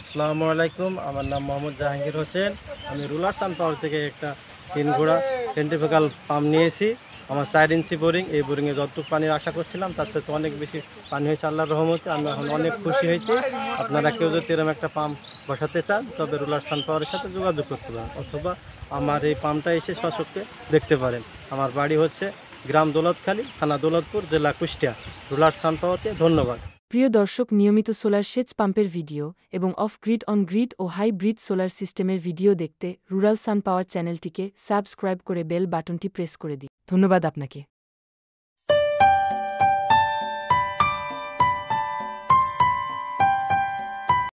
আসসালামু আলাইকুম আমার নাম মোহাম্মদ জাহাঙ্গীর হোসেন আমি রুলার সান পাওয়ার থেকে একটা তিন ঘোড়া সেন্টিফিক্যাল পাম্প নিয়েছি আমার চার ইঞ্চি বোরিং এই বোরিংয়ে যতটুকু পানির আশা করছিলাম তার সাথে অনেক বেশি পানি হয়েছে আল্লাহ রহমতে আমি এখন অনেক খুশি হয়েছি আপনারা কেউ যদি এরকম একটা পাম্প বসাতে চান তবে রুলার সান পাওয়ারের সাথে যোগাযোগ করতে পারেন অথবা আমার এই পাম্পটা এসে সশক্তি দেখতে পারেন আমার বাড়ি হচ্ছে গ্রাম দৌলতখালী থানা দৌলতপুর জেলা কুষ্টিয়া রুলার সান পাওয়াতে ধন্যবাদ প্রিয় দর্শক নিয়মিত সোলার সেচ পাম্পের ভিডিও এবং অফ গ্রিড অন গ্রিড ও হাইব্রিড সোলার সিস্টেমের ভিডিও দেখতে রুরাল সান পাওয়ার চ্যানেলটিকে সাবস্ক্রাইব করে বেল বাটনটি প্রেস করে দিন ধন্যবাদ আপনাকে